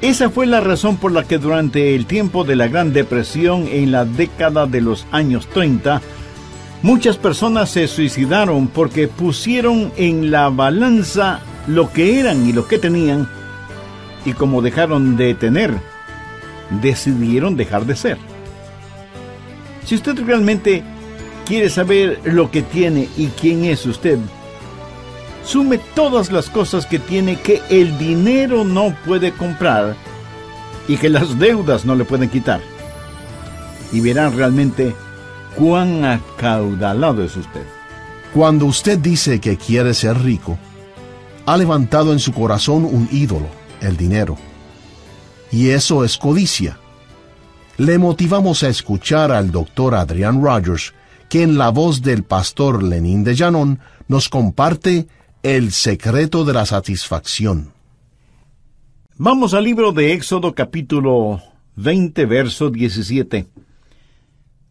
Esa fue la razón por la que durante el tiempo de la Gran Depresión en la década de los años 30, muchas personas se suicidaron porque pusieron en la balanza lo que eran y lo que tenían, y como dejaron de tener, decidieron dejar de ser. Si usted realmente quiere saber lo que tiene y quién es usted, Sume todas las cosas que tiene que el dinero no puede comprar y que las deudas no le pueden quitar. Y verán realmente cuán acaudalado es usted. Cuando usted dice que quiere ser rico, ha levantado en su corazón un ídolo, el dinero. Y eso es codicia. Le motivamos a escuchar al doctor Adrian Rogers, que en la voz del pastor Lenín de Llanón nos comparte el secreto de la satisfacción. Vamos al libro de Éxodo capítulo 20, verso 17.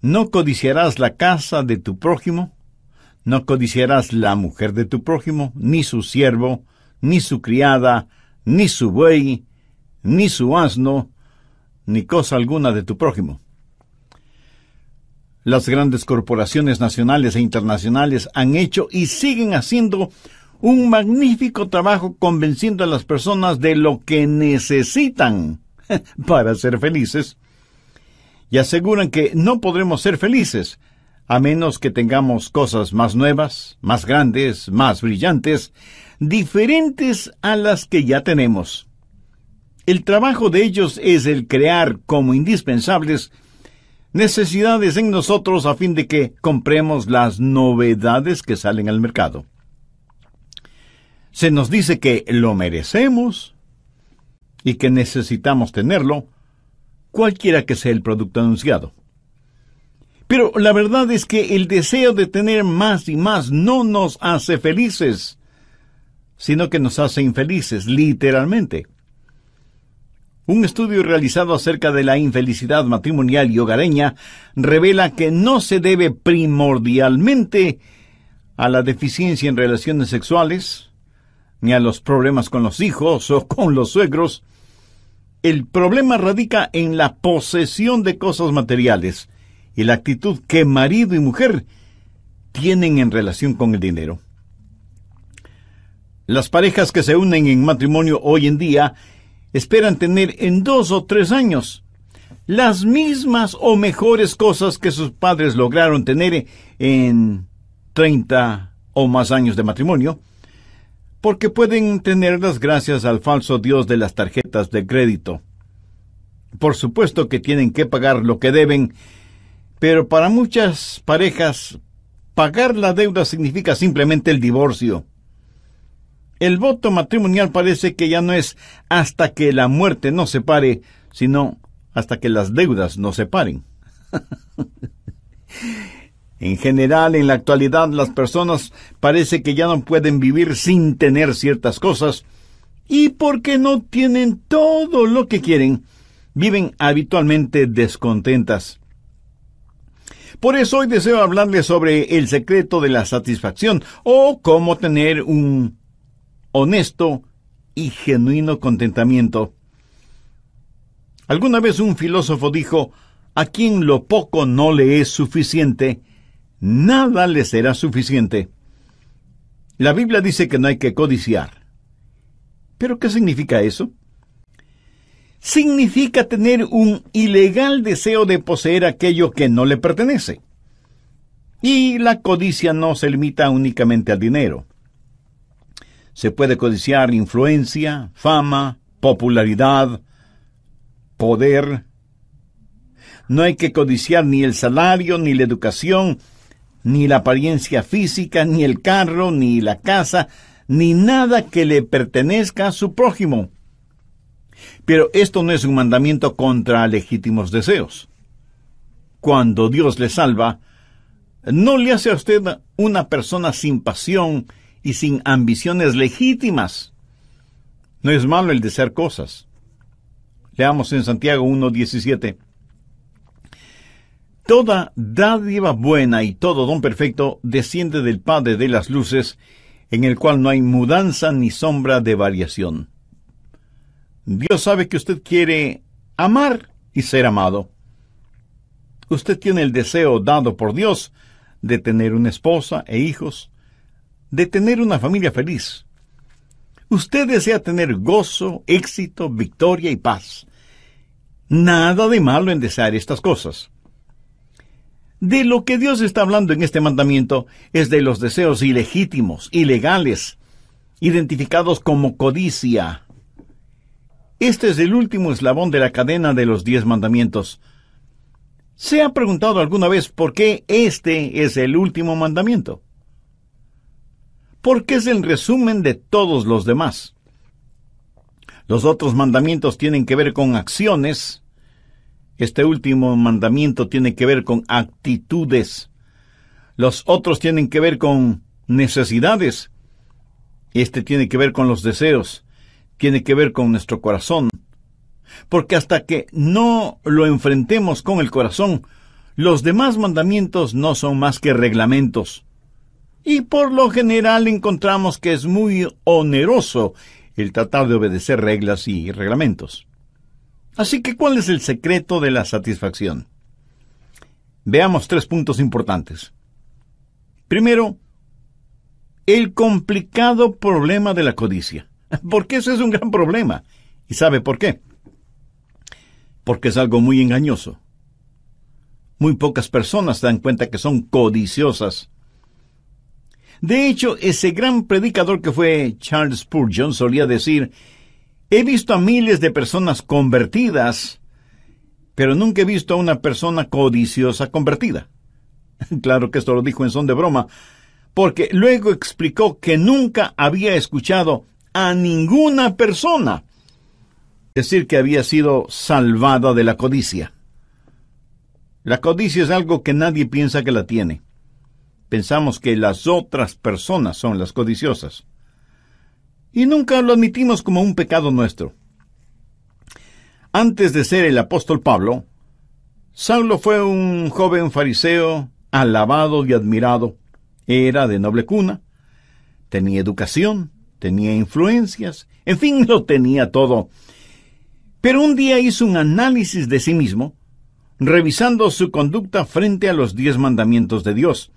No codiciarás la casa de tu prójimo, no codiciarás la mujer de tu prójimo, ni su siervo, ni su criada, ni su buey, ni su asno, ni cosa alguna de tu prójimo. Las grandes corporaciones nacionales e internacionales han hecho y siguen haciendo un magnífico trabajo convenciendo a las personas de lo que necesitan para ser felices. Y aseguran que no podremos ser felices a menos que tengamos cosas más nuevas, más grandes, más brillantes, diferentes a las que ya tenemos. El trabajo de ellos es el crear como indispensables necesidades en nosotros a fin de que compremos las novedades que salen al mercado se nos dice que lo merecemos y que necesitamos tenerlo, cualquiera que sea el producto anunciado. Pero la verdad es que el deseo de tener más y más no nos hace felices, sino que nos hace infelices, literalmente. Un estudio realizado acerca de la infelicidad matrimonial y hogareña revela que no se debe primordialmente a la deficiencia en relaciones sexuales, ni a los problemas con los hijos o con los suegros. El problema radica en la posesión de cosas materiales y la actitud que marido y mujer tienen en relación con el dinero. Las parejas que se unen en matrimonio hoy en día esperan tener en dos o tres años las mismas o mejores cosas que sus padres lograron tener en treinta o más años de matrimonio porque pueden tener las gracias al falso dios de las tarjetas de crédito. Por supuesto que tienen que pagar lo que deben, pero para muchas parejas pagar la deuda significa simplemente el divorcio. El voto matrimonial parece que ya no es hasta que la muerte nos separe, sino hasta que las deudas nos separen. En general, en la actualidad las personas parece que ya no pueden vivir sin tener ciertas cosas, y porque no tienen todo lo que quieren, viven habitualmente descontentas. Por eso hoy deseo hablarles sobre el secreto de la satisfacción o cómo tener un honesto y genuino contentamiento. Alguna vez un filósofo dijo, a quien lo poco no le es suficiente, nada le será suficiente. La Biblia dice que no hay que codiciar. ¿Pero qué significa eso? Significa tener un ilegal deseo de poseer aquello que no le pertenece. Y la codicia no se limita únicamente al dinero. Se puede codiciar influencia, fama, popularidad, poder. No hay que codiciar ni el salario, ni la educación, ni la apariencia física, ni el carro, ni la casa, ni nada que le pertenezca a su prójimo. Pero esto no es un mandamiento contra legítimos deseos. Cuando Dios le salva, no le hace a usted una persona sin pasión y sin ambiciones legítimas. No es malo el desear cosas. Leamos en Santiago 1.17. Toda dádiva buena y todo don perfecto desciende del Padre de las Luces, en el cual no hay mudanza ni sombra de variación. Dios sabe que usted quiere amar y ser amado. Usted tiene el deseo dado por Dios de tener una esposa e hijos, de tener una familia feliz. Usted desea tener gozo, éxito, victoria y paz. Nada de malo en desear estas cosas. De lo que Dios está hablando en este mandamiento es de los deseos ilegítimos, ilegales, identificados como codicia. Este es el último eslabón de la cadena de los diez mandamientos. ¿Se ha preguntado alguna vez por qué este es el último mandamiento? Porque es el resumen de todos los demás. Los otros mandamientos tienen que ver con acciones, este último mandamiento tiene que ver con actitudes. Los otros tienen que ver con necesidades. Este tiene que ver con los deseos. Tiene que ver con nuestro corazón. Porque hasta que no lo enfrentemos con el corazón, los demás mandamientos no son más que reglamentos. Y por lo general encontramos que es muy oneroso el tratar de obedecer reglas y reglamentos. Así que, ¿cuál es el secreto de la satisfacción? Veamos tres puntos importantes. Primero, el complicado problema de la codicia. Porque eso es un gran problema. ¿Y sabe por qué? Porque es algo muy engañoso. Muy pocas personas se dan cuenta que son codiciosas. De hecho, ese gran predicador que fue Charles Spurgeon solía decir He visto a miles de personas convertidas, pero nunca he visto a una persona codiciosa convertida. Claro que esto lo dijo en son de broma, porque luego explicó que nunca había escuchado a ninguna persona decir que había sido salvada de la codicia. La codicia es algo que nadie piensa que la tiene. Pensamos que las otras personas son las codiciosas y nunca lo admitimos como un pecado nuestro. Antes de ser el apóstol Pablo, Saulo fue un joven fariseo alabado y admirado. Era de noble cuna, tenía educación, tenía influencias, en fin, lo tenía todo. Pero un día hizo un análisis de sí mismo, revisando su conducta frente a los diez mandamientos de Dios,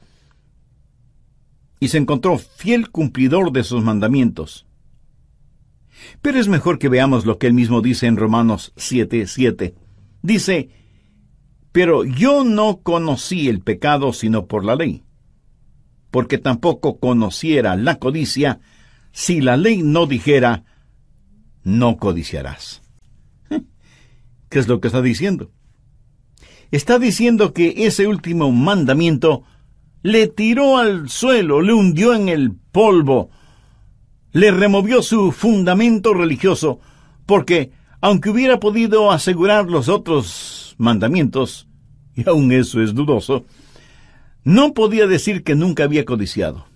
y se encontró fiel cumplidor de sus mandamientos. Pero es mejor que veamos lo que él mismo dice en Romanos 7:7. 7. Dice, pero yo no conocí el pecado sino por la ley, porque tampoco conociera la codicia si la ley no dijera, no codiciarás. ¿Qué es lo que está diciendo? Está diciendo que ese último mandamiento le tiró al suelo, le hundió en el polvo, le removió su fundamento religioso, porque aunque hubiera podido asegurar los otros mandamientos, y aún eso es dudoso, no podía decir que nunca había codiciado.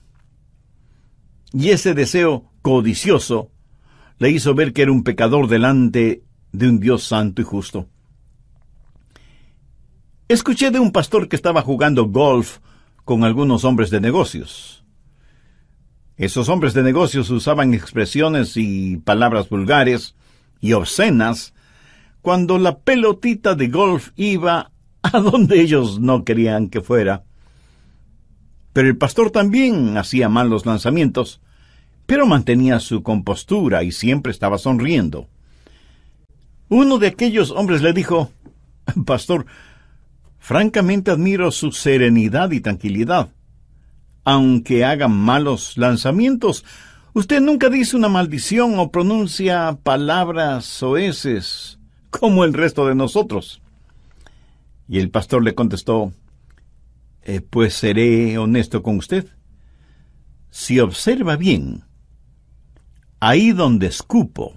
Y ese deseo codicioso le hizo ver que era un pecador delante de un Dios santo y justo. Escuché de un pastor que estaba jugando golf con algunos hombres de negocios. Esos hombres de negocios usaban expresiones y palabras vulgares y obscenas cuando la pelotita de golf iba a donde ellos no querían que fuera. Pero el pastor también hacía malos lanzamientos, pero mantenía su compostura y siempre estaba sonriendo. Uno de aquellos hombres le dijo, Pastor, francamente admiro su serenidad y tranquilidad aunque haga malos lanzamientos. Usted nunca dice una maldición o pronuncia palabras soeces como el resto de nosotros. Y el pastor le contestó, eh, pues seré honesto con usted. Si observa bien, ahí donde escupo,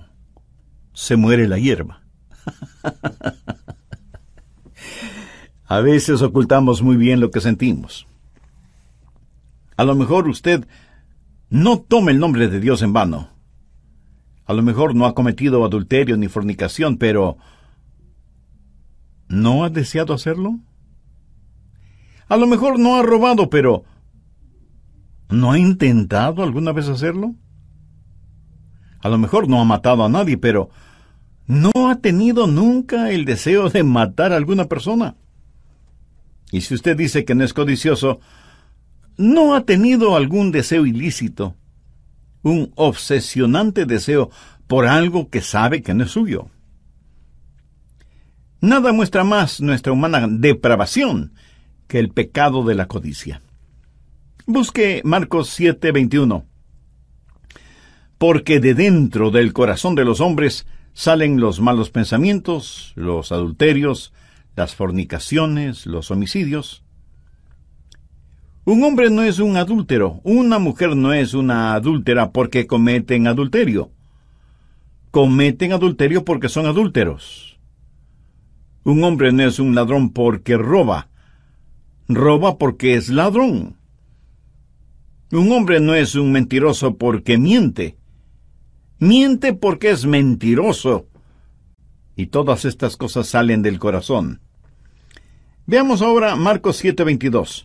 se muere la hierba. A veces ocultamos muy bien lo que sentimos. A lo mejor usted no tome el nombre de Dios en vano. A lo mejor no ha cometido adulterio ni fornicación, pero ¿no ha deseado hacerlo? A lo mejor no ha robado, pero ¿no ha intentado alguna vez hacerlo? A lo mejor no ha matado a nadie, pero ¿no ha tenido nunca el deseo de matar a alguna persona? Y si usted dice que no es codicioso, no ha tenido algún deseo ilícito, un obsesionante deseo por algo que sabe que no es suyo. Nada muestra más nuestra humana depravación que el pecado de la codicia. Busque Marcos 7:21. Porque de dentro del corazón de los hombres salen los malos pensamientos, los adulterios, las fornicaciones, los homicidios, un hombre no es un adúltero, una mujer no es una adúltera porque cometen adulterio. Cometen adulterio porque son adúlteros. Un hombre no es un ladrón porque roba. Roba porque es ladrón. Un hombre no es un mentiroso porque miente. Miente porque es mentiroso. Y todas estas cosas salen del corazón. Veamos ahora Marcos 7:22.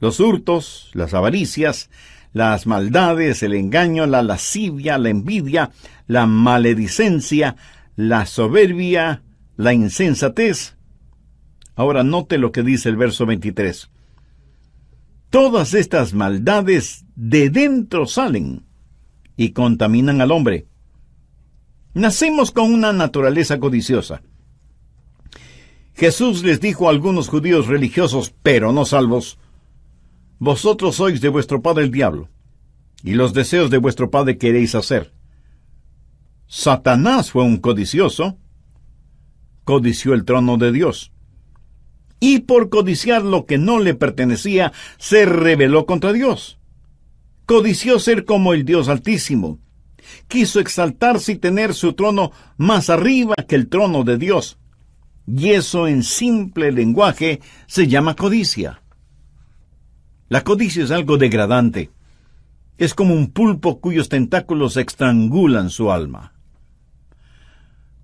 Los hurtos, las avaricias, las maldades, el engaño, la lascivia, la envidia, la maledicencia, la soberbia, la insensatez. Ahora note lo que dice el verso 23. Todas estas maldades de dentro salen y contaminan al hombre. Nacemos con una naturaleza codiciosa. Jesús les dijo a algunos judíos religiosos, pero no salvos, vosotros sois de vuestro padre el diablo, y los deseos de vuestro padre queréis hacer. Satanás fue un codicioso, codició el trono de Dios. Y por codiciar lo que no le pertenecía, se rebeló contra Dios. Codició ser como el Dios Altísimo. Quiso exaltarse y tener su trono más arriba que el trono de Dios. Y eso en simple lenguaje se llama codicia. La codicia es algo degradante. Es como un pulpo cuyos tentáculos estrangulan su alma.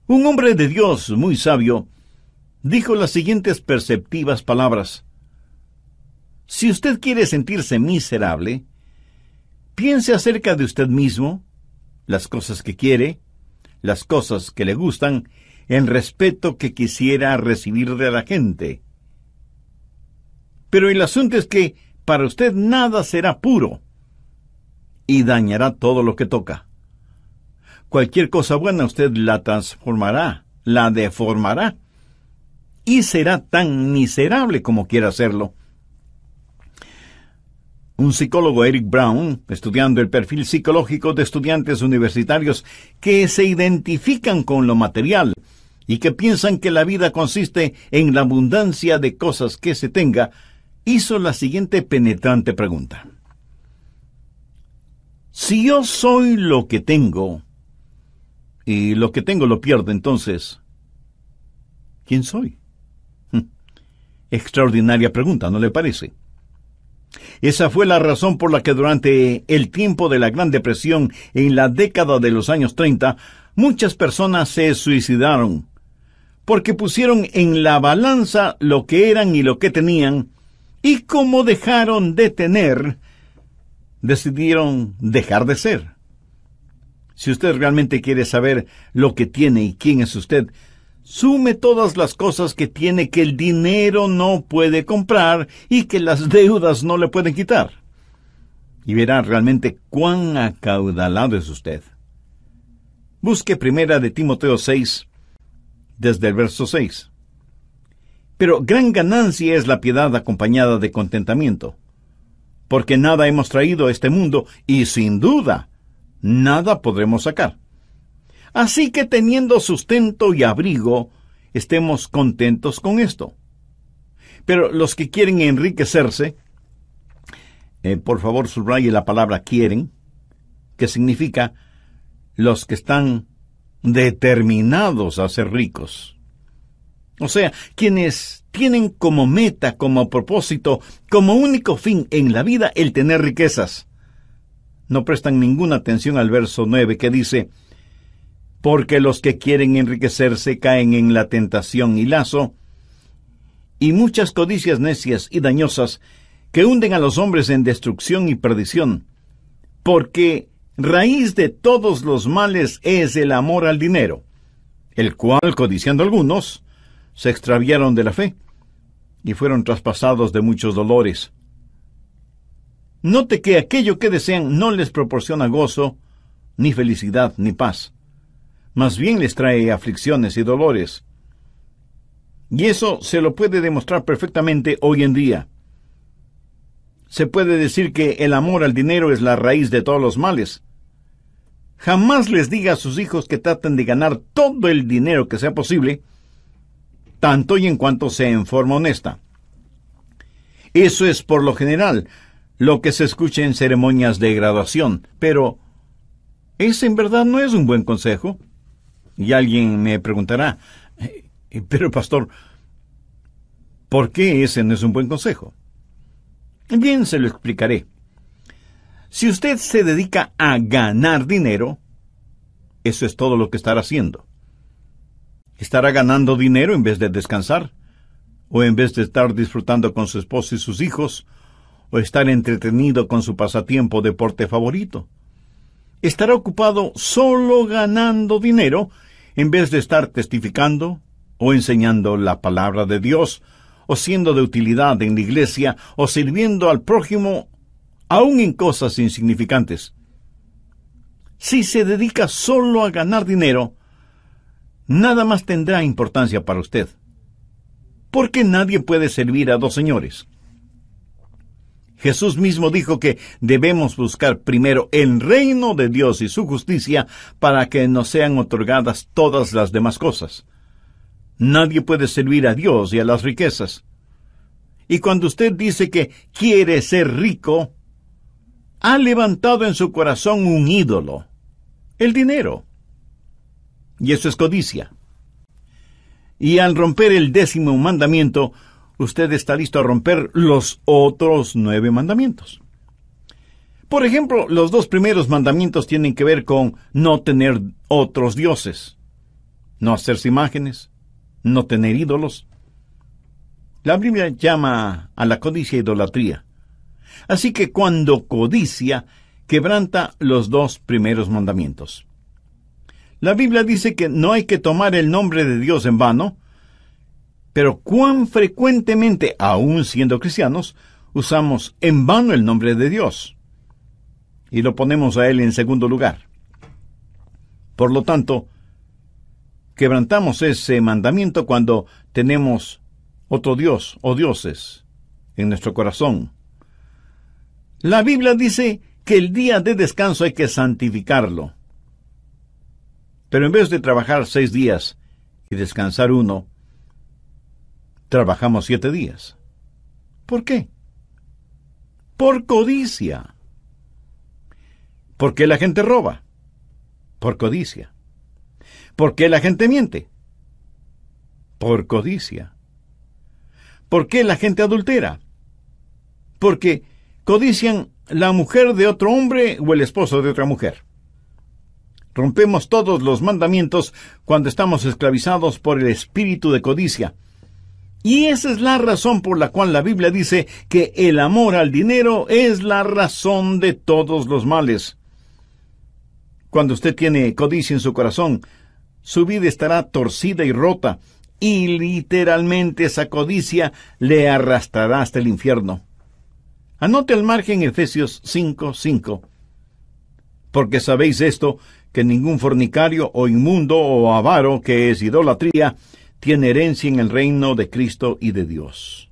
Un hombre de Dios muy sabio dijo las siguientes perceptivas palabras. Si usted quiere sentirse miserable, piense acerca de usted mismo, las cosas que quiere, las cosas que le gustan, el respeto que quisiera recibir de la gente. Pero el asunto es que para usted nada será puro y dañará todo lo que toca. Cualquier cosa buena usted la transformará, la deformará y será tan miserable como quiera hacerlo. Un psicólogo, Eric Brown, estudiando el perfil psicológico de estudiantes universitarios que se identifican con lo material y que piensan que la vida consiste en la abundancia de cosas que se tenga, hizo la siguiente penetrante pregunta. Si yo soy lo que tengo, y lo que tengo lo pierdo, entonces, ¿quién soy? Hm, extraordinaria pregunta, ¿no le parece? Esa fue la razón por la que durante el tiempo de la Gran Depresión, en la década de los años 30, muchas personas se suicidaron, porque pusieron en la balanza lo que eran y lo que tenían, y como dejaron de tener, decidieron dejar de ser. Si usted realmente quiere saber lo que tiene y quién es usted, sume todas las cosas que tiene que el dinero no puede comprar y que las deudas no le pueden quitar. Y verá realmente cuán acaudalado es usted. Busque primera de Timoteo 6, desde el verso 6. Pero gran ganancia es la piedad acompañada de contentamiento, porque nada hemos traído a este mundo y sin duda nada podremos sacar. Así que teniendo sustento y abrigo, estemos contentos con esto. Pero los que quieren enriquecerse, eh, por favor subraye la palabra quieren, que significa los que están determinados a ser ricos. O sea, quienes tienen como meta, como propósito, como único fin en la vida el tener riquezas. No prestan ninguna atención al verso 9 que dice, porque los que quieren enriquecerse caen en la tentación y lazo, y muchas codicias necias y dañosas que hunden a los hombres en destrucción y perdición, porque raíz de todos los males es el amor al dinero, el cual, codiciando algunos, se extraviaron de la fe y fueron traspasados de muchos dolores. Note que aquello que desean no les proporciona gozo, ni felicidad, ni paz. Más bien les trae aflicciones y dolores. Y eso se lo puede demostrar perfectamente hoy en día. Se puede decir que el amor al dinero es la raíz de todos los males. Jamás les diga a sus hijos que traten de ganar todo el dinero que sea posible tanto y en cuanto sea en forma honesta. Eso es por lo general lo que se escucha en ceremonias de graduación, pero ese en verdad no es un buen consejo. Y alguien me preguntará, eh, eh, pero pastor, ¿por qué ese no es un buen consejo? Bien, se lo explicaré. Si usted se dedica a ganar dinero, eso es todo lo que estará haciendo estará ganando dinero en vez de descansar, o en vez de estar disfrutando con su esposa y sus hijos, o estar entretenido con su pasatiempo deporte favorito. Estará ocupado solo ganando dinero en vez de estar testificando o enseñando la palabra de Dios, o siendo de utilidad en la iglesia, o sirviendo al prójimo, aun en cosas insignificantes. Si se dedica solo a ganar dinero, nada más tendrá importancia para usted. Porque nadie puede servir a dos señores. Jesús mismo dijo que debemos buscar primero el reino de Dios y su justicia para que nos sean otorgadas todas las demás cosas. Nadie puede servir a Dios y a las riquezas. Y cuando usted dice que quiere ser rico, ha levantado en su corazón un ídolo, el dinero y eso es codicia. Y al romper el décimo mandamiento, usted está listo a romper los otros nueve mandamientos. Por ejemplo, los dos primeros mandamientos tienen que ver con no tener otros dioses, no hacerse imágenes, no tener ídolos. La Biblia llama a la codicia idolatría. Así que cuando codicia, quebranta los dos primeros mandamientos. La Biblia dice que no hay que tomar el nombre de Dios en vano, pero cuán frecuentemente, aún siendo cristianos, usamos en vano el nombre de Dios y lo ponemos a Él en segundo lugar. Por lo tanto, quebrantamos ese mandamiento cuando tenemos otro Dios o dioses en nuestro corazón. La Biblia dice que el día de descanso hay que santificarlo. Pero en vez de trabajar seis días y descansar uno, trabajamos siete días. ¿Por qué? Por codicia. ¿Por qué la gente roba? Por codicia. ¿Por qué la gente miente? Por codicia. ¿Por qué la gente adultera? Porque codician la mujer de otro hombre o el esposo de otra mujer. Rompemos todos los mandamientos cuando estamos esclavizados por el espíritu de codicia. Y esa es la razón por la cual la Biblia dice que el amor al dinero es la razón de todos los males. Cuando usted tiene codicia en su corazón, su vida estará torcida y rota, y literalmente esa codicia le arrastrará hasta el infierno. Anote al margen Efesios 5:5. Porque sabéis esto, que ningún fornicario o inmundo o avaro, que es idolatría, tiene herencia en el reino de Cristo y de Dios.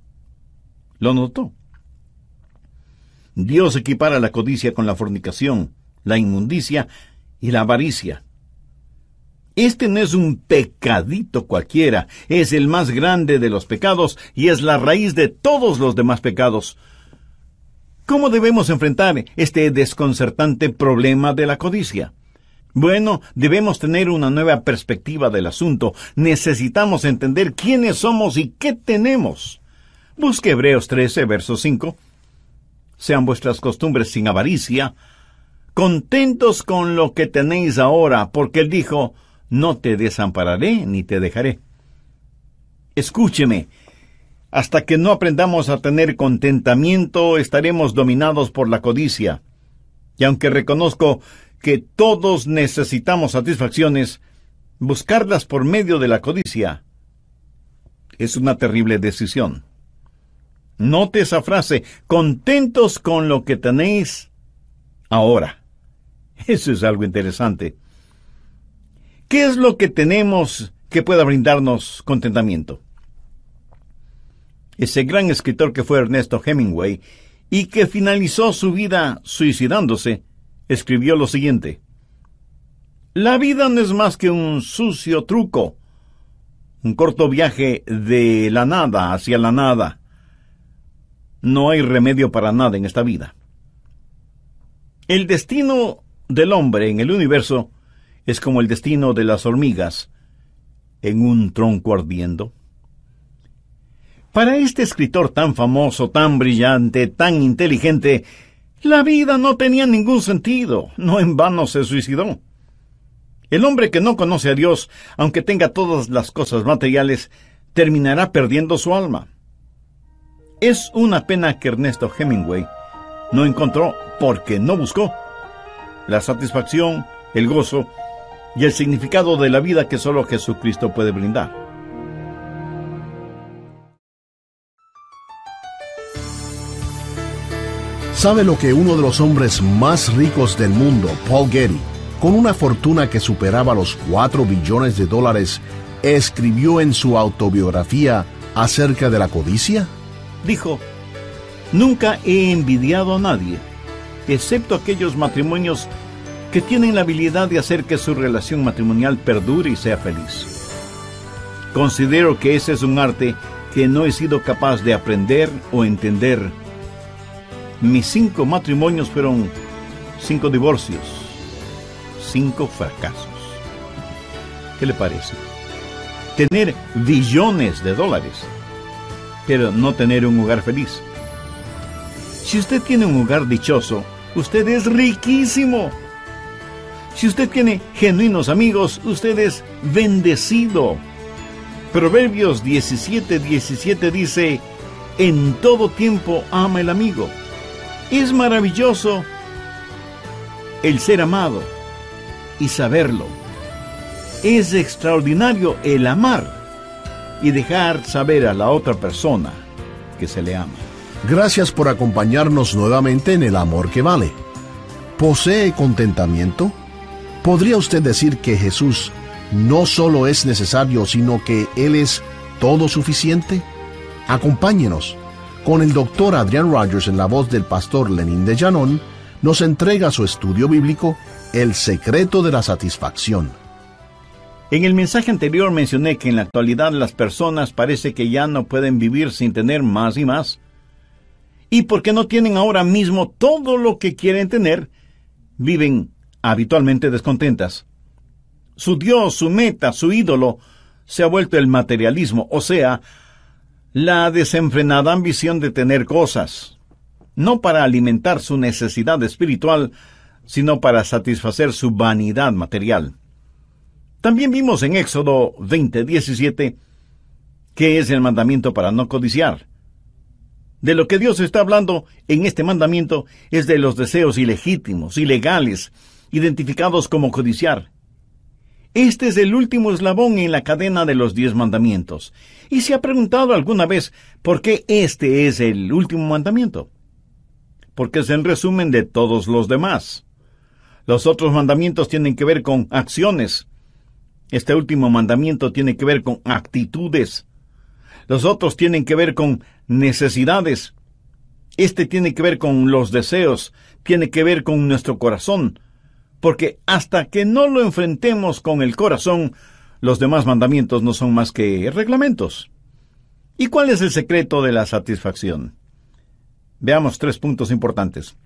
¿Lo notó? Dios equipara la codicia con la fornicación, la inmundicia y la avaricia. Este no es un pecadito cualquiera, es el más grande de los pecados y es la raíz de todos los demás pecados. ¿Cómo debemos enfrentar este desconcertante problema de la codicia? Bueno, debemos tener una nueva perspectiva del asunto. Necesitamos entender quiénes somos y qué tenemos. Busque Hebreos 13, verso 5. Sean vuestras costumbres sin avaricia, contentos con lo que tenéis ahora, porque él dijo, no te desampararé ni te dejaré. Escúcheme, hasta que no aprendamos a tener contentamiento, estaremos dominados por la codicia. Y aunque reconozco que todos necesitamos satisfacciones, buscarlas por medio de la codicia es una terrible decisión. Note esa frase, contentos con lo que tenéis ahora. Eso es algo interesante. ¿Qué es lo que tenemos que pueda brindarnos contentamiento? Ese gran escritor que fue Ernesto Hemingway y que finalizó su vida suicidándose, escribió lo siguiente. La vida no es más que un sucio truco, un corto viaje de la nada hacia la nada. No hay remedio para nada en esta vida. El destino del hombre en el universo es como el destino de las hormigas en un tronco ardiendo. Para este escritor tan famoso, tan brillante, tan inteligente, la vida no tenía ningún sentido, no en vano se suicidó. El hombre que no conoce a Dios, aunque tenga todas las cosas materiales, terminará perdiendo su alma. Es una pena que Ernesto Hemingway no encontró, porque no buscó, la satisfacción, el gozo y el significado de la vida que solo Jesucristo puede brindar. ¿Sabe lo que uno de los hombres más ricos del mundo, Paul Getty, con una fortuna que superaba los 4 billones de dólares, escribió en su autobiografía acerca de la codicia? Dijo, nunca he envidiado a nadie, excepto aquellos matrimonios que tienen la habilidad de hacer que su relación matrimonial perdure y sea feliz. Considero que ese es un arte que no he sido capaz de aprender o entender mis cinco matrimonios fueron cinco divorcios, cinco fracasos. ¿Qué le parece? Tener billones de dólares, pero no tener un hogar feliz. Si usted tiene un hogar dichoso, usted es riquísimo. Si usted tiene genuinos amigos, usted es bendecido. Proverbios 17, 17 dice, en todo tiempo ama el amigo. Es maravilloso el ser amado y saberlo. Es extraordinario el amar y dejar saber a la otra persona que se le ama. Gracias por acompañarnos nuevamente en El Amor que Vale. ¿Posee contentamiento? ¿Podría usted decir que Jesús no solo es necesario, sino que Él es todo suficiente? Acompáñenos con el doctor Adrian Rogers en la voz del pastor Lenin de Llanón, nos entrega su estudio bíblico El secreto de la satisfacción. En el mensaje anterior mencioné que en la actualidad las personas parece que ya no pueden vivir sin tener más y más. Y porque no tienen ahora mismo todo lo que quieren tener, viven habitualmente descontentas. Su Dios, su meta, su ídolo, se ha vuelto el materialismo, o sea, la desenfrenada ambición de tener cosas, no para alimentar su necesidad espiritual, sino para satisfacer su vanidad material. También vimos en Éxodo 20:17 que es el mandamiento para no codiciar. De lo que Dios está hablando en este mandamiento es de los deseos ilegítimos, ilegales, identificados como codiciar. Este es el último eslabón en la cadena de los diez mandamientos, ¿Y se ha preguntado alguna vez por qué este es el último mandamiento? Porque es el resumen de todos los demás. Los otros mandamientos tienen que ver con acciones. Este último mandamiento tiene que ver con actitudes. Los otros tienen que ver con necesidades. Este tiene que ver con los deseos, tiene que ver con nuestro corazón, porque hasta que no lo enfrentemos con el corazón, los demás mandamientos no son más que reglamentos. ¿Y cuál es el secreto de la satisfacción? Veamos tres puntos importantes.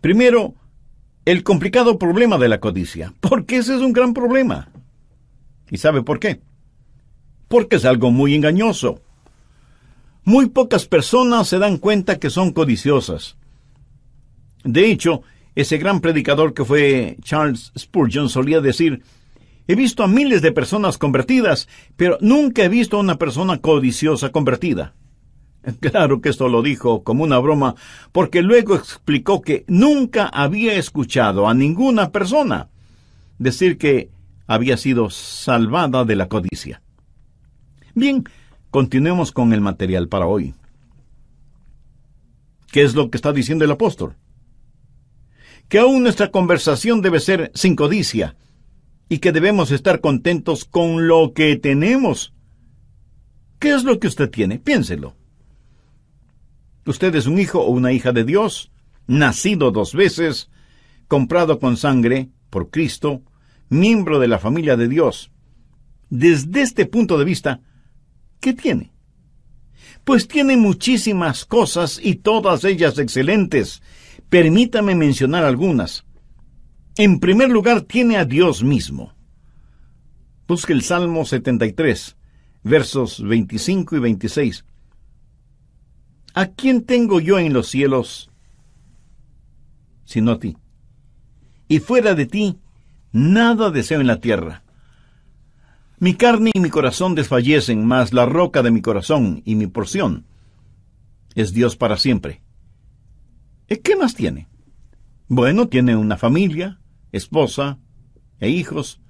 Primero, el complicado problema de la codicia, porque ese es un gran problema. ¿Y sabe por qué? Porque es algo muy engañoso. Muy pocas personas se dan cuenta que son codiciosas. De hecho, ese gran predicador que fue Charles Spurgeon solía decir, He visto a miles de personas convertidas, pero nunca he visto a una persona codiciosa convertida. Claro que esto lo dijo como una broma, porque luego explicó que nunca había escuchado a ninguna persona decir que había sido salvada de la codicia. Bien, continuemos con el material para hoy. ¿Qué es lo que está diciendo el apóstol? Que aún nuestra conversación debe ser sin codicia, y que debemos estar contentos con lo que tenemos. ¿Qué es lo que usted tiene? Piénselo. Usted es un hijo o una hija de Dios, nacido dos veces, comprado con sangre por Cristo, miembro de la familia de Dios. Desde este punto de vista, ¿qué tiene? Pues tiene muchísimas cosas y todas ellas excelentes. Permítame mencionar algunas. En primer lugar, tiene a Dios mismo. Busque el Salmo 73, versos 25 y 26. ¿A quién tengo yo en los cielos sino a ti? Y fuera de ti, nada deseo en la tierra. Mi carne y mi corazón desfallecen, mas la roca de mi corazón y mi porción es Dios para siempre. ¿Y ¿Qué más tiene? Bueno, tiene una familia, esposa e hijos.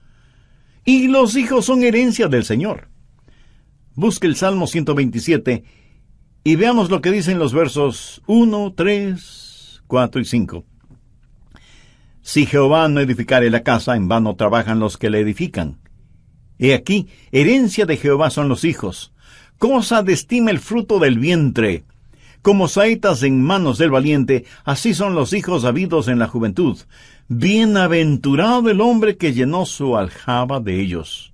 Y los hijos son herencia del Señor. Busque el Salmo 127 y veamos lo que dicen los versos 1, 3, 4 y 5. Si Jehová no edificare la casa, en vano trabajan los que la edifican. He aquí, herencia de Jehová son los hijos. Cosa de estima el fruto del vientre. Como saetas en manos del valiente, así son los hijos habidos en la juventud. Bienaventurado el hombre que llenó su aljaba de ellos.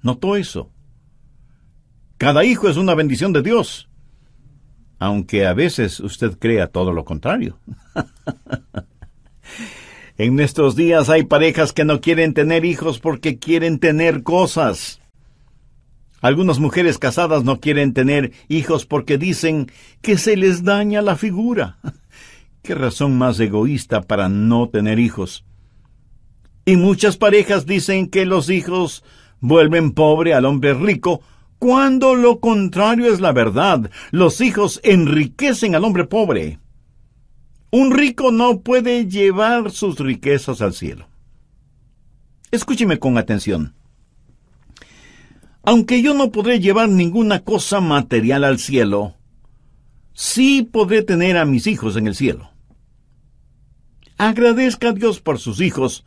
¿Notó eso? Cada hijo es una bendición de Dios, aunque a veces usted crea todo lo contrario. en nuestros días hay parejas que no quieren tener hijos porque quieren tener cosas. Algunas mujeres casadas no quieren tener hijos porque dicen que se les daña la figura. ¿Qué razón más egoísta para no tener hijos? Y muchas parejas dicen que los hijos vuelven pobre al hombre rico, cuando lo contrario es la verdad. Los hijos enriquecen al hombre pobre. Un rico no puede llevar sus riquezas al cielo. Escúcheme con atención. Aunque yo no podré llevar ninguna cosa material al cielo, sí podré tener a mis hijos en el cielo. Agradezca a Dios por sus hijos,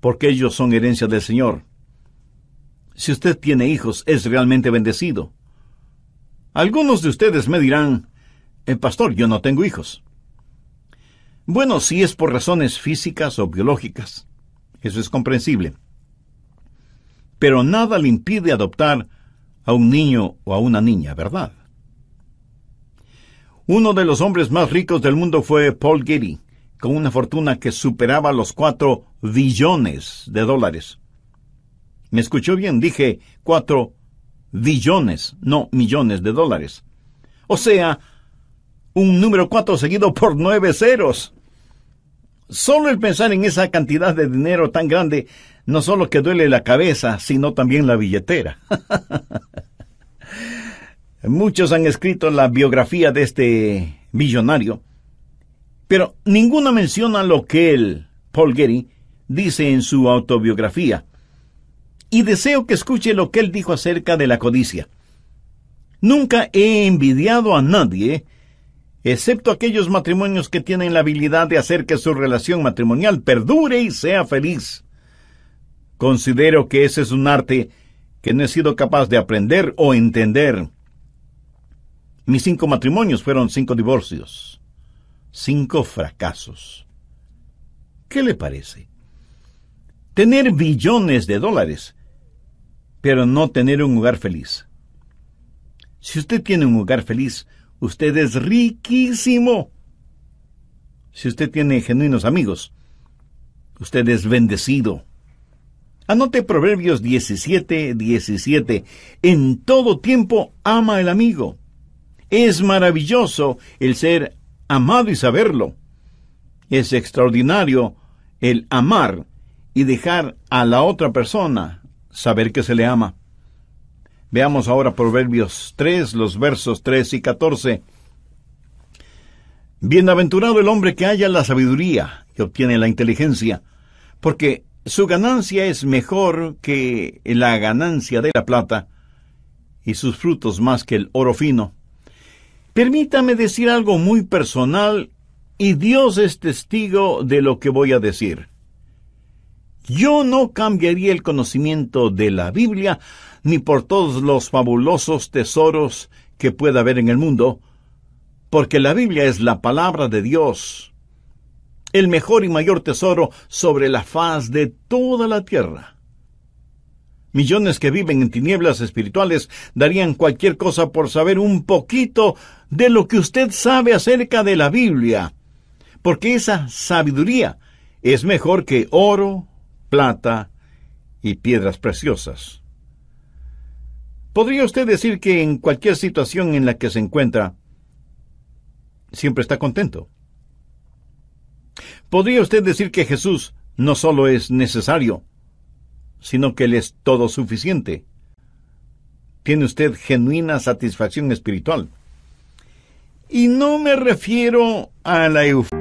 porque ellos son herencia del Señor. Si usted tiene hijos, es realmente bendecido. Algunos de ustedes me dirán, el eh, pastor, yo no tengo hijos. Bueno, si es por razones físicas o biológicas, eso es comprensible. Pero nada le impide adoptar a un niño o a una niña, ¿verdad? Uno de los hombres más ricos del mundo fue Paul Getty con una fortuna que superaba los cuatro billones de dólares. ¿Me escuchó bien? Dije cuatro billones, no millones de dólares. O sea, un número cuatro seguido por nueve ceros. Solo el pensar en esa cantidad de dinero tan grande no solo que duele la cabeza, sino también la billetera. Muchos han escrito la biografía de este millonario pero ninguno menciona lo que él, Paul Getty, dice en su autobiografía. Y deseo que escuche lo que él dijo acerca de la codicia. Nunca he envidiado a nadie, excepto aquellos matrimonios que tienen la habilidad de hacer que su relación matrimonial perdure y sea feliz. Considero que ese es un arte que no he sido capaz de aprender o entender. Mis cinco matrimonios fueron cinco divorcios cinco fracasos. ¿Qué le parece? Tener billones de dólares, pero no tener un hogar feliz. Si usted tiene un hogar feliz, usted es riquísimo. Si usted tiene genuinos amigos, usted es bendecido. Anote Proverbios 17, 17. En todo tiempo ama el amigo. Es maravilloso el ser amado y saberlo. Es extraordinario el amar y dejar a la otra persona saber que se le ama. Veamos ahora Proverbios 3, los versos 3 y 14. Bienaventurado el hombre que haya la sabiduría y obtiene la inteligencia, porque su ganancia es mejor que la ganancia de la plata y sus frutos más que el oro fino. Permítame decir algo muy personal y Dios es testigo de lo que voy a decir. Yo no cambiaría el conocimiento de la Biblia ni por todos los fabulosos tesoros que pueda haber en el mundo, porque la Biblia es la palabra de Dios, el mejor y mayor tesoro sobre la faz de toda la tierra. Millones que viven en tinieblas espirituales darían cualquier cosa por saber un poquito de lo que usted sabe acerca de la Biblia, porque esa sabiduría es mejor que oro, plata y piedras preciosas. ¿Podría usted decir que en cualquier situación en la que se encuentra, siempre está contento? ¿Podría usted decir que Jesús no solo es necesario, sino que Él es todo suficiente. Tiene usted genuina satisfacción espiritual. Y no me refiero a la euforia.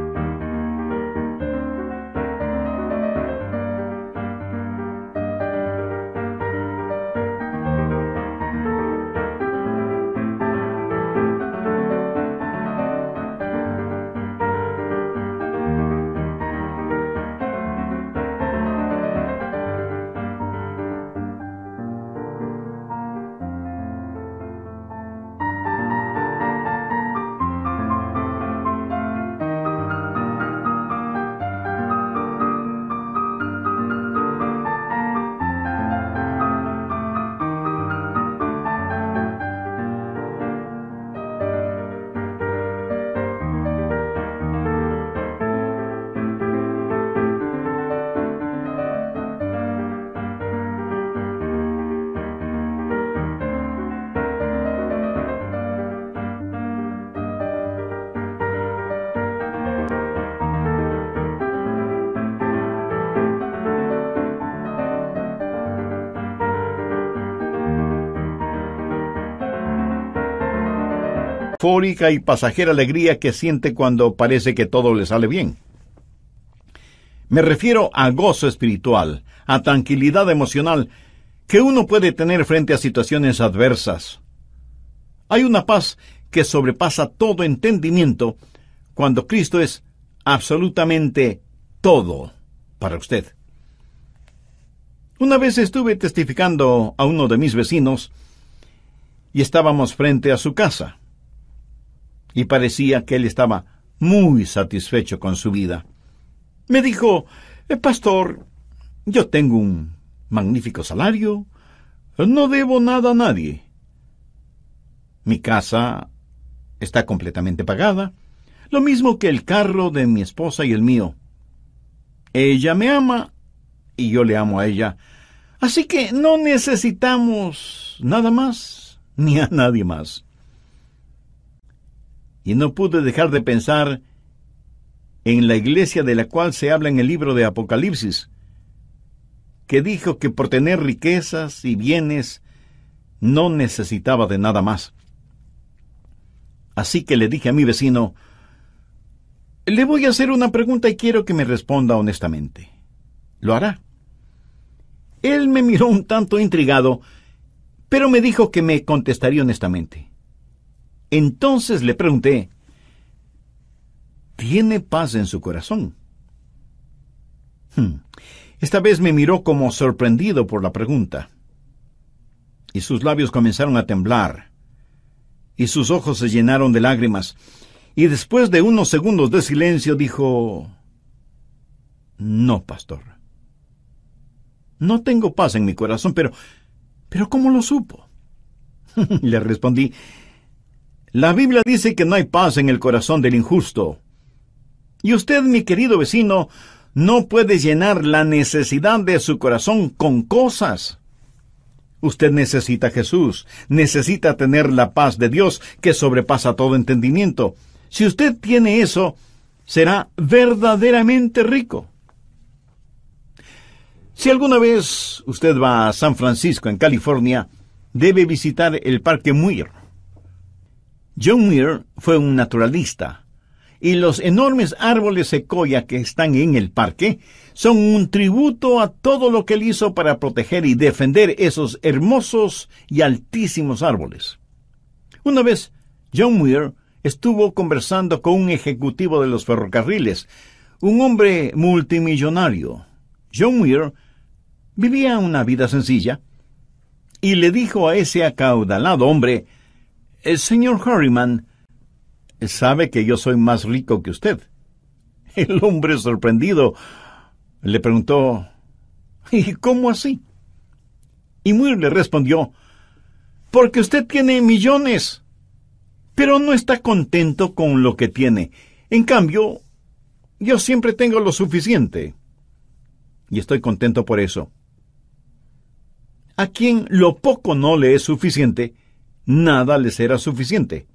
y pasajera alegría que siente cuando parece que todo le sale bien. Me refiero a gozo espiritual, a tranquilidad emocional que uno puede tener frente a situaciones adversas. Hay una paz que sobrepasa todo entendimiento cuando Cristo es absolutamente todo para usted. Una vez estuve testificando a uno de mis vecinos y estábamos frente a su casa y parecía que él estaba muy satisfecho con su vida. Me dijo, eh, Pastor, yo tengo un magnífico salario, no debo nada a nadie. Mi casa está completamente pagada, lo mismo que el carro de mi esposa y el mío. Ella me ama y yo le amo a ella. Así que no necesitamos nada más ni a nadie más y no pude dejar de pensar en la iglesia de la cual se habla en el libro de Apocalipsis, que dijo que por tener riquezas y bienes no necesitaba de nada más. Así que le dije a mi vecino, le voy a hacer una pregunta y quiero que me responda honestamente. Lo hará. Él me miró un tanto intrigado, pero me dijo que me contestaría honestamente. Entonces le pregunté, ¿tiene paz en su corazón? Hmm. Esta vez me miró como sorprendido por la pregunta, y sus labios comenzaron a temblar, y sus ojos se llenaron de lágrimas, y después de unos segundos de silencio dijo, No, pastor. No tengo paz en mi corazón, pero... pero ¿cómo lo supo? Le respondí, la Biblia dice que no hay paz en el corazón del injusto. Y usted, mi querido vecino, no puede llenar la necesidad de su corazón con cosas. Usted necesita Jesús, necesita tener la paz de Dios que sobrepasa todo entendimiento. Si usted tiene eso, será verdaderamente rico. Si alguna vez usted va a San Francisco, en California, debe visitar el Parque Muir. John Muir fue un naturalista, y los enormes árboles secoya que están en el parque son un tributo a todo lo que él hizo para proteger y defender esos hermosos y altísimos árboles. Una vez, John Muir estuvo conversando con un ejecutivo de los ferrocarriles, un hombre multimillonario. John Muir vivía una vida sencilla y le dijo a ese acaudalado hombre, el señor Harriman sabe que yo soy más rico que usted. El hombre sorprendido le preguntó, ¿y cómo así? Y Muir le respondió, porque usted tiene millones, pero no está contento con lo que tiene. En cambio, yo siempre tengo lo suficiente. Y estoy contento por eso. A quien lo poco no le es suficiente, nada le será suficiente.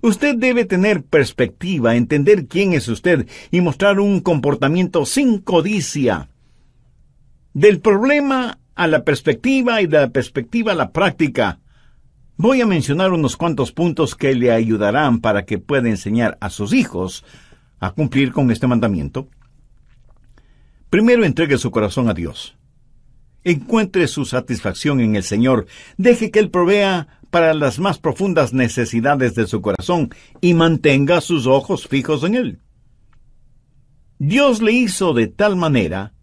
Usted debe tener perspectiva, entender quién es usted y mostrar un comportamiento sin codicia. Del problema a la perspectiva y de la perspectiva a la práctica. Voy a mencionar unos cuantos puntos que le ayudarán para que pueda enseñar a sus hijos a cumplir con este mandamiento. Primero entregue su corazón a Dios. Encuentre su satisfacción en el Señor. Deje que Él provea para las más profundas necesidades de su corazón y mantenga sus ojos fijos en Él. Dios le hizo de tal manera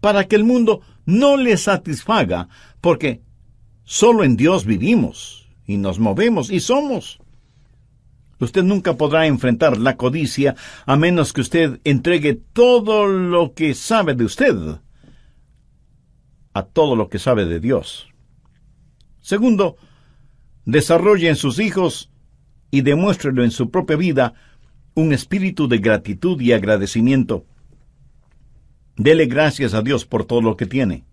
para que el mundo no le satisfaga, porque solo en Dios vivimos y nos movemos y somos. Usted nunca podrá enfrentar la codicia a menos que usted entregue todo lo que sabe de usted a todo lo que sabe de Dios. Segundo, desarrolle en sus hijos y demuéstrelo en su propia vida un espíritu de gratitud y agradecimiento. Dele gracias a Dios por todo lo que tiene.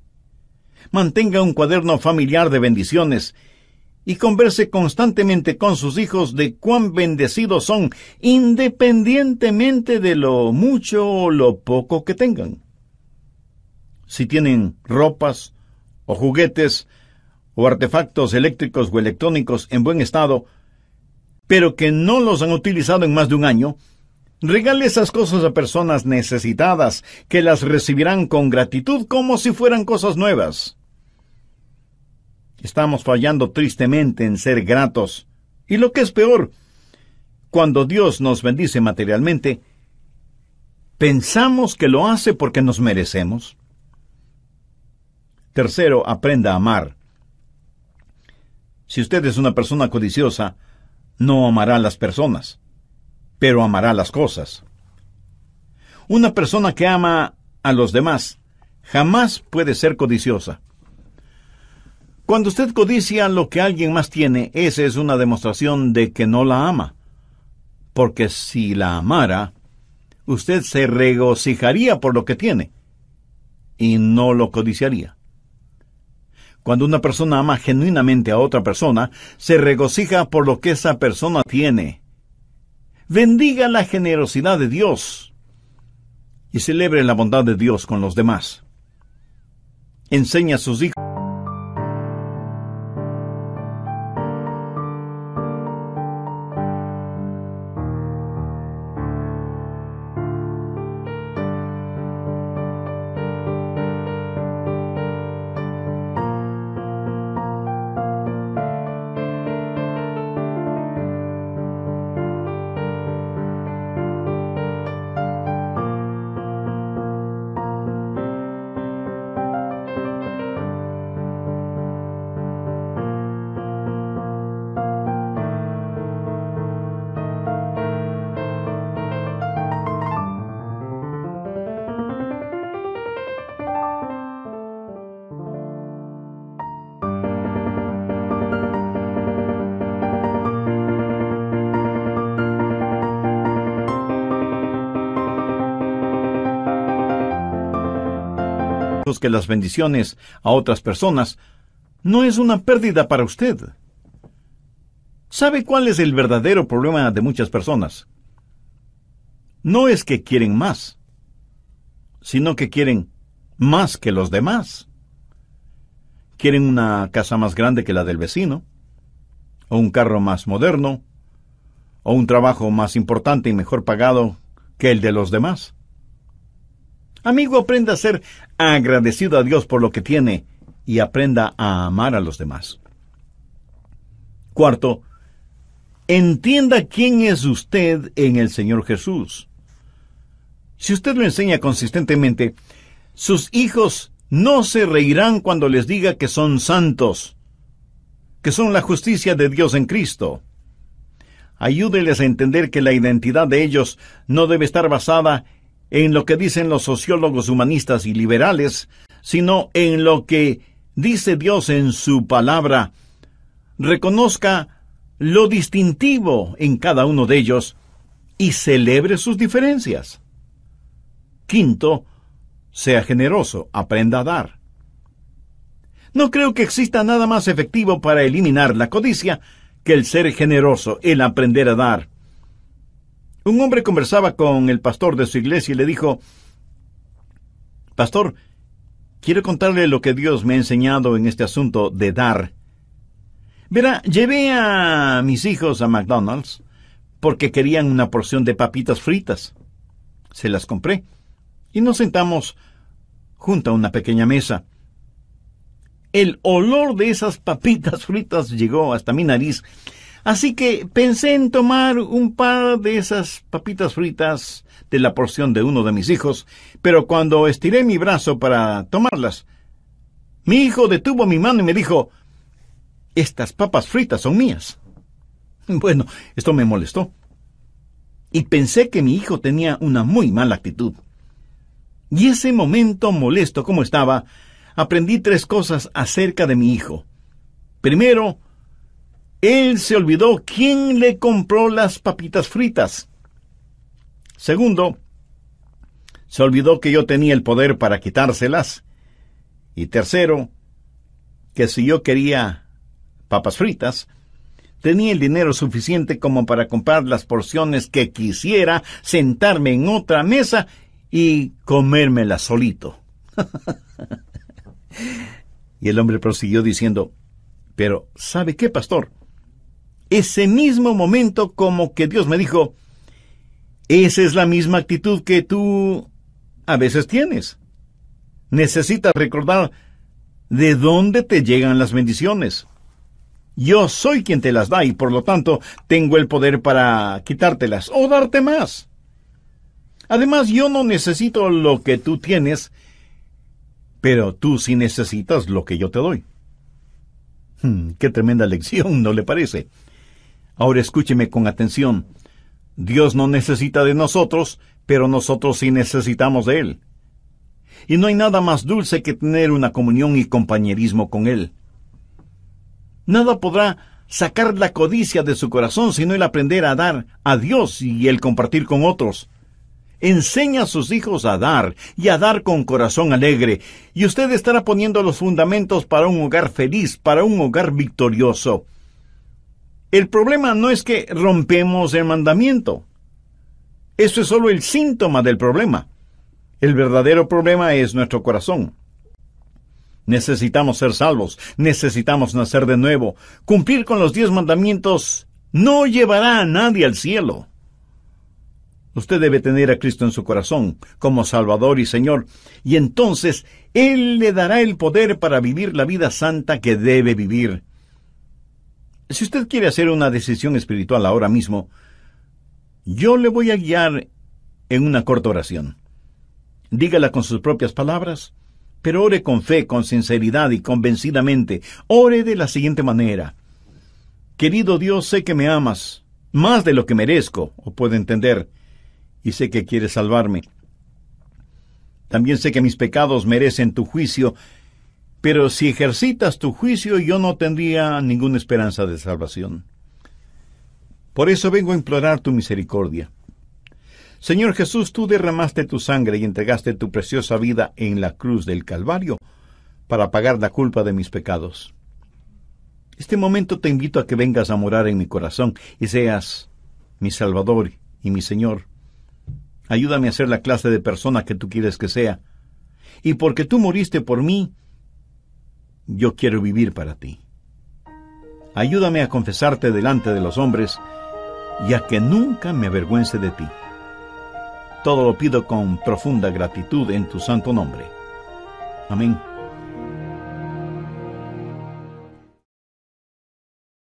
Mantenga un cuaderno familiar de bendiciones y converse constantemente con sus hijos de cuán bendecidos son, independientemente de lo mucho o lo poco que tengan. Si tienen ropas o juguetes, o artefactos eléctricos o electrónicos en buen estado, pero que no los han utilizado en más de un año, regale esas cosas a personas necesitadas que las recibirán con gratitud como si fueran cosas nuevas. Estamos fallando tristemente en ser gratos. Y lo que es peor, cuando Dios nos bendice materialmente, pensamos que lo hace porque nos merecemos. Tercero, aprenda a amar. Si usted es una persona codiciosa, no amará a las personas, pero amará las cosas. Una persona que ama a los demás jamás puede ser codiciosa. Cuando usted codicia lo que alguien más tiene, esa es una demostración de que no la ama. Porque si la amara, usted se regocijaría por lo que tiene y no lo codiciaría. Cuando una persona ama genuinamente a otra persona, se regocija por lo que esa persona tiene. Bendiga la generosidad de Dios y celebre la bondad de Dios con los demás. Enseña a sus hijos que las bendiciones a otras personas no es una pérdida para usted. ¿Sabe cuál es el verdadero problema de muchas personas? No es que quieren más, sino que quieren más que los demás. Quieren una casa más grande que la del vecino, o un carro más moderno, o un trabajo más importante y mejor pagado que el de los demás. Amigo, aprenda a ser agradecido a Dios por lo que tiene y aprenda a amar a los demás. Cuarto, entienda quién es usted en el Señor Jesús. Si usted lo enseña consistentemente, sus hijos no se reirán cuando les diga que son santos, que son la justicia de Dios en Cristo. Ayúdeles a entender que la identidad de ellos no debe estar basada en lo que dicen los sociólogos humanistas y liberales, sino en lo que dice Dios en su palabra. Reconozca lo distintivo en cada uno de ellos y celebre sus diferencias. Quinto, sea generoso, aprenda a dar. No creo que exista nada más efectivo para eliminar la codicia que el ser generoso, el aprender a dar. Un hombre conversaba con el pastor de su iglesia y le dijo, Pastor, quiero contarle lo que Dios me ha enseñado en este asunto de dar. Verá, llevé a mis hijos a McDonald's porque querían una porción de papitas fritas. Se las compré y nos sentamos junto a una pequeña mesa. El olor de esas papitas fritas llegó hasta mi nariz Así que pensé en tomar un par de esas papitas fritas de la porción de uno de mis hijos, pero cuando estiré mi brazo para tomarlas, mi hijo detuvo mi mano y me dijo, estas papas fritas son mías. Bueno, esto me molestó. Y pensé que mi hijo tenía una muy mala actitud. Y ese momento molesto como estaba, aprendí tres cosas acerca de mi hijo. Primero, él se olvidó quién le compró las papitas fritas. Segundo, se olvidó que yo tenía el poder para quitárselas. Y tercero, que si yo quería papas fritas, tenía el dinero suficiente como para comprar las porciones que quisiera, sentarme en otra mesa y comérmelas solito. y el hombre prosiguió diciendo, pero ¿sabe qué, pastor? ese mismo momento como que Dios me dijo, esa es la misma actitud que tú a veces tienes. Necesitas recordar de dónde te llegan las bendiciones. Yo soy quien te las da y por lo tanto tengo el poder para quitártelas o darte más. Además, yo no necesito lo que tú tienes, pero tú sí necesitas lo que yo te doy. Hmm, qué tremenda lección, ¿no le parece? Ahora escúcheme con atención. Dios no necesita de nosotros, pero nosotros sí necesitamos de Él. Y no hay nada más dulce que tener una comunión y compañerismo con Él. Nada podrá sacar la codicia de su corazón sino el aprender a dar a Dios y el compartir con otros. Enseña a sus hijos a dar y a dar con corazón alegre, y usted estará poniendo los fundamentos para un hogar feliz, para un hogar victorioso. El problema no es que rompemos el mandamiento. Eso es solo el síntoma del problema. El verdadero problema es nuestro corazón. Necesitamos ser salvos, necesitamos nacer de nuevo. Cumplir con los diez mandamientos no llevará a nadie al cielo. Usted debe tener a Cristo en su corazón como Salvador y Señor, y entonces Él le dará el poder para vivir la vida santa que debe vivir. Si usted quiere hacer una decisión espiritual ahora mismo, yo le voy a guiar en una corta oración. Dígala con sus propias palabras, pero ore con fe, con sinceridad y convencidamente. Ore de la siguiente manera. Querido Dios, sé que me amas, más de lo que merezco, o puedo entender, y sé que quieres salvarme. También sé que mis pecados merecen tu juicio pero si ejercitas tu juicio, yo no tendría ninguna esperanza de salvación. Por eso vengo a implorar tu misericordia. Señor Jesús, tú derramaste tu sangre y entregaste tu preciosa vida en la cruz del Calvario para pagar la culpa de mis pecados. Este momento te invito a que vengas a morar en mi corazón y seas mi Salvador y mi Señor. Ayúdame a ser la clase de persona que tú quieres que sea. Y porque tú moriste por mí, yo quiero vivir para ti. Ayúdame a confesarte delante de los hombres y a que nunca me avergüence de ti. Todo lo pido con profunda gratitud en tu santo nombre. Amén.